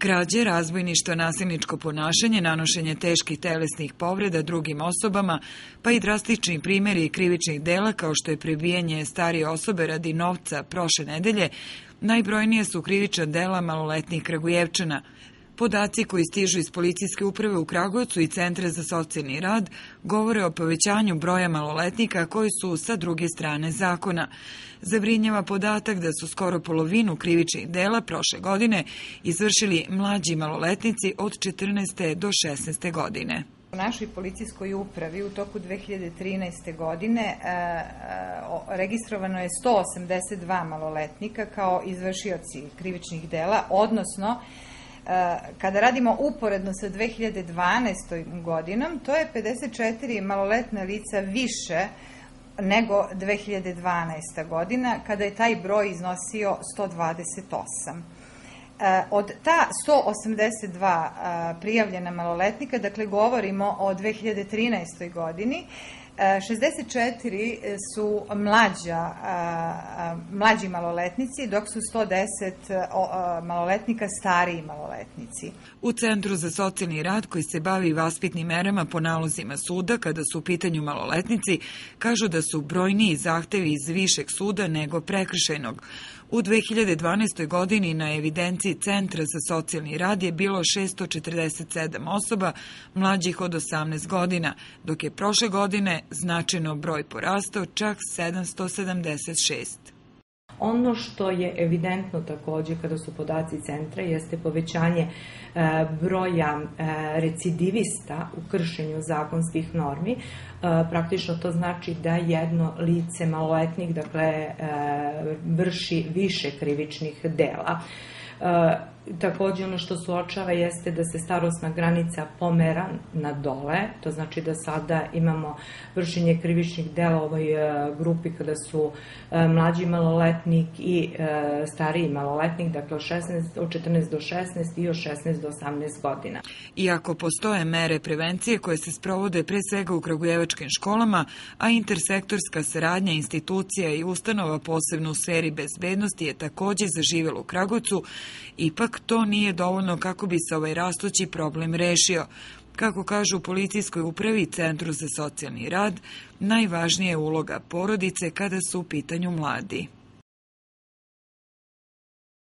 krađe, razbojništvo, nasilničko ponašanje, nanošenje teških telesnih povreda drugim osobama, pa i drastični primeri krivičnih dela kao što je prebijanje starije osobe radi novca prošle nedelje, najbrojnije su krivična dela maloletnih Kragujevčana – Podaci koji stižu iz policijske uprave u Kragujevcu i Centra za socijalni rad govore o povećanju broja maloletnika koji su sa druge strane zakona. Zabrinjava podatak da su skoro polovinu krivičnih dela prošle godine izvršili mlađi maloletnici od 14. do 16. godine. U našoj policijskoj upravi u toku 2013. godine e, e, registrovano je 182 maloletnika kao izvršioci krivičnih dela, odnosno E, kada radimo uporedno sa 2012. godinom, to je 54 maloletna lica više nego 2012. godina, kada je taj broj iznosio 128. E, od ta 182 e, prijavljena maloletnika, dakle govorimo o 2013. godini, 64 e, e, su mlađa, mlađi maloletnici, dok su 110 e, maloletnika stariji maloletnici. U Centru za socijalni rad koji se bavi vaspitnim merama po nalozima suda kada su u pitanju maloletnici, kažu da su brojniji zahtevi iz višeg suda nego prekršajnog. U 2012. godini na evidenciji Centra za socijalni rad je bilo 647 osoba mlađih od 18 godina, dok je prošle godine značajno broj porastao čak 776. Ono što je evidentno takođe kada su podaci centra jeste povećanje e, broja e, recidivista u kršenju zakonskih normi. E, praktično to znači da jedno lice maloletnik dakle, vrši više krivičnih dela. E, takođe ono što suočava jeste da se starostna granica pomera na dole, to znači da sada imamo vršenje krivičnih dela u ovoj e, grupi kada su e, mlađi maloletnik i stariji maloletnik, dakle od, 16, od 14 do 16 i od 16 do 18 godina. Iako postoje mere prevencije koje se sprovode pre svega u kragujevačkim školama, a intersektorska saradnja institucija i ustanova posebno u sferi bezbednosti je takođe zaživela u Kragujevcu, Ipak to nije dovoljno kako bi se ovaj rastući problem rešio. Kako kažu u policijskoj upravi Centru za socijalni rad, najvažnija je uloga porodice kada su u pitanju mladi.